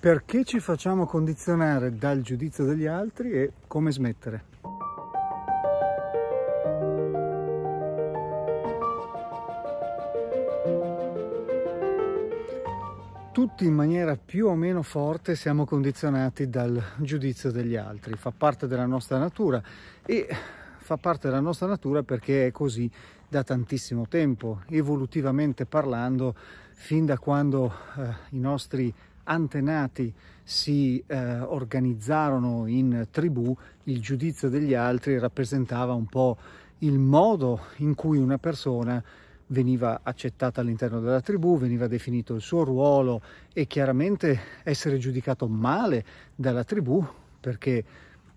perché ci facciamo condizionare dal giudizio degli altri e come smettere. Tutti in maniera più o meno forte siamo condizionati dal giudizio degli altri, fa parte della nostra natura e fa parte della nostra natura perché è così da tantissimo tempo, evolutivamente parlando, fin da quando eh, i nostri antenati si eh, organizzarono in tribù, il giudizio degli altri rappresentava un po' il modo in cui una persona veniva accettata all'interno della tribù, veniva definito il suo ruolo e chiaramente essere giudicato male dalla tribù perché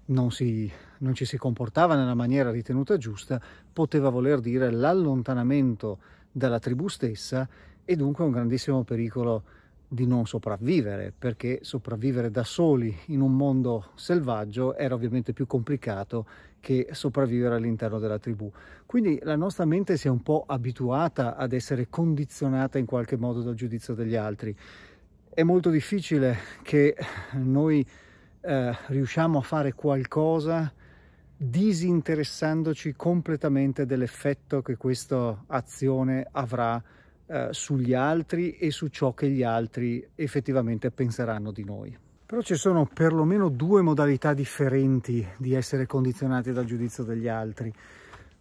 non, si, non ci si comportava nella maniera ritenuta giusta poteva voler dire l'allontanamento dalla tribù stessa e dunque un grandissimo pericolo di non sopravvivere, perché sopravvivere da soli in un mondo selvaggio era ovviamente più complicato che sopravvivere all'interno della tribù. Quindi la nostra mente si è un po' abituata ad essere condizionata in qualche modo dal giudizio degli altri. È molto difficile che noi eh, riusciamo a fare qualcosa disinteressandoci completamente dell'effetto che questa azione avrà eh, sugli altri e su ciò che gli altri effettivamente penseranno di noi. Però ci sono perlomeno due modalità differenti di essere condizionati dal giudizio degli altri.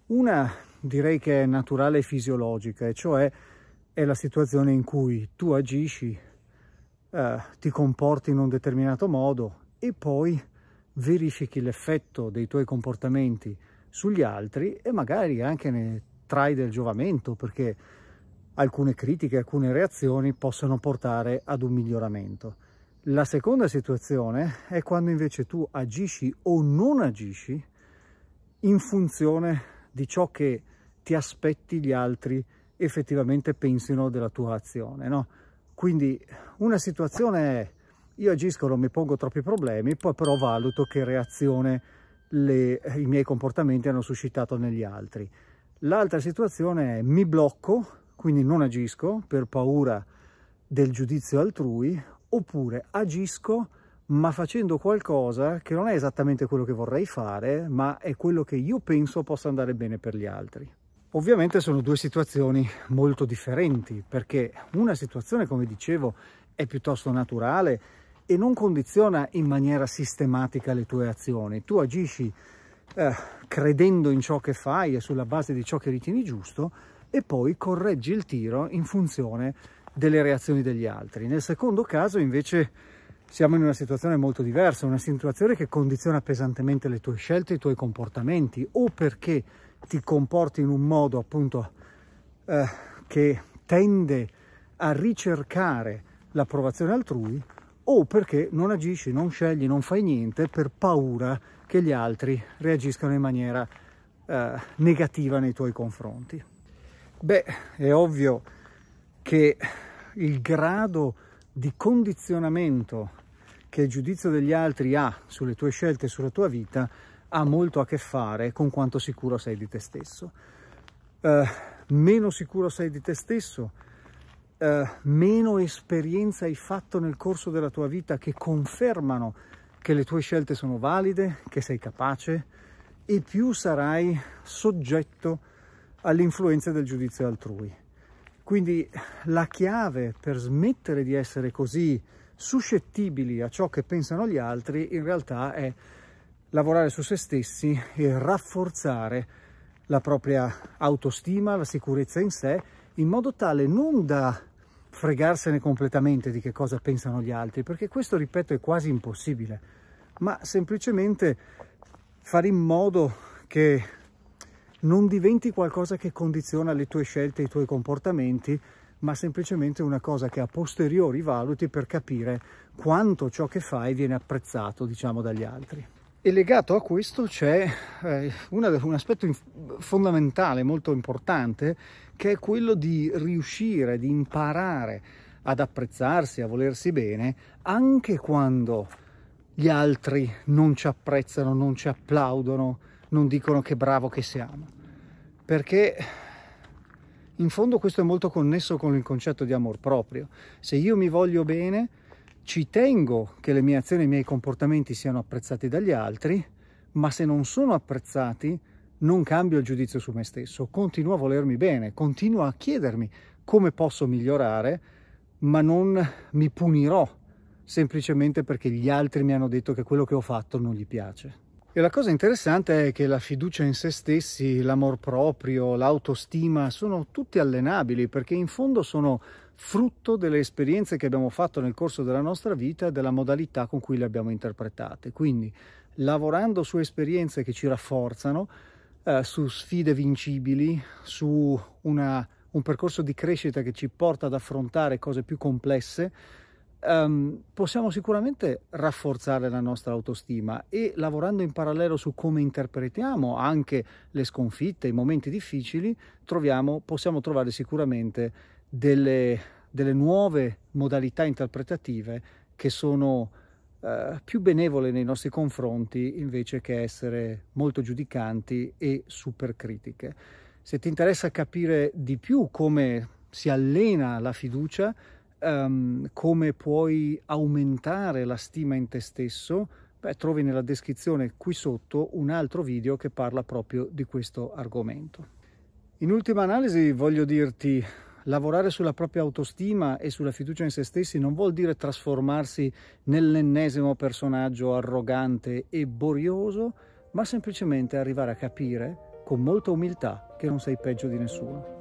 Una direi che è naturale e fisiologica, e cioè è la situazione in cui tu agisci, eh, ti comporti in un determinato modo e poi verifichi l'effetto dei tuoi comportamenti sugli altri e magari anche ne trai del giovamento perché alcune critiche, alcune reazioni possono portare ad un miglioramento. La seconda situazione è quando invece tu agisci o non agisci in funzione di ciò che ti aspetti gli altri effettivamente pensino della tua azione. No? Quindi una situazione è io agisco, non mi pongo troppi problemi, poi però valuto che reazione le, i miei comportamenti hanno suscitato negli altri. L'altra situazione è mi blocco quindi non agisco per paura del giudizio altrui, oppure agisco ma facendo qualcosa che non è esattamente quello che vorrei fare, ma è quello che io penso possa andare bene per gli altri. Ovviamente sono due situazioni molto differenti, perché una situazione, come dicevo, è piuttosto naturale e non condiziona in maniera sistematica le tue azioni. Tu agisci eh, credendo in ciò che fai e sulla base di ciò che ritieni giusto, e poi correggi il tiro in funzione delle reazioni degli altri. Nel secondo caso invece siamo in una situazione molto diversa, una situazione che condiziona pesantemente le tue scelte, i tuoi comportamenti o perché ti comporti in un modo appunto eh, che tende a ricercare l'approvazione altrui o perché non agisci, non scegli, non fai niente per paura che gli altri reagiscano in maniera eh, negativa nei tuoi confronti. Beh, è ovvio che il grado di condizionamento che il giudizio degli altri ha sulle tue scelte e sulla tua vita ha molto a che fare con quanto sicuro sei di te stesso. Uh, meno sicuro sei di te stesso, uh, meno esperienza hai fatto nel corso della tua vita che confermano che le tue scelte sono valide, che sei capace e più sarai soggetto a all'influenza del giudizio altrui. Quindi la chiave per smettere di essere così suscettibili a ciò che pensano gli altri in realtà è lavorare su se stessi e rafforzare la propria autostima, la sicurezza in sé, in modo tale non da fregarsene completamente di che cosa pensano gli altri, perché questo, ripeto, è quasi impossibile, ma semplicemente fare in modo che non diventi qualcosa che condiziona le tue scelte, i tuoi comportamenti, ma semplicemente una cosa che a posteriori valuti per capire quanto ciò che fai viene apprezzato, diciamo, dagli altri. E legato a questo c'è eh, una, un aspetto fondamentale, molto importante, che è quello di riuscire, di imparare ad apprezzarsi, a volersi bene, anche quando gli altri non ci apprezzano, non ci applaudono, non dicono che bravo che siamo, perché in fondo questo è molto connesso con il concetto di amor proprio. Se io mi voglio bene, ci tengo che le mie azioni e i miei comportamenti siano apprezzati dagli altri, ma se non sono apprezzati, non cambio il giudizio su me stesso, continuo a volermi bene, continuo a chiedermi come posso migliorare, ma non mi punirò semplicemente perché gli altri mi hanno detto che quello che ho fatto non gli piace. E la cosa interessante è che la fiducia in se stessi, l'amor proprio, l'autostima sono tutti allenabili perché in fondo sono frutto delle esperienze che abbiamo fatto nel corso della nostra vita e della modalità con cui le abbiamo interpretate. Quindi lavorando su esperienze che ci rafforzano, eh, su sfide vincibili, su una, un percorso di crescita che ci porta ad affrontare cose più complesse, Um, possiamo sicuramente rafforzare la nostra autostima e lavorando in parallelo su come interpretiamo anche le sconfitte, i momenti difficili, troviamo, possiamo trovare sicuramente delle, delle, nuove modalità interpretative che sono uh, più benevole nei nostri confronti invece che essere molto giudicanti e super critiche. Se ti interessa capire di più come si allena la fiducia, um, come puoi aumentare la stima in te stesso, beh, trovi nella descrizione qui sotto un altro video che parla proprio di questo argomento. In ultima analisi voglio dirti lavorare sulla propria autostima e sulla fiducia in se stessi non vuol dire trasformarsi nell'ennesimo personaggio arrogante e borioso, ma semplicemente arrivare a capire con molta umiltà che non sei peggio di nessuno.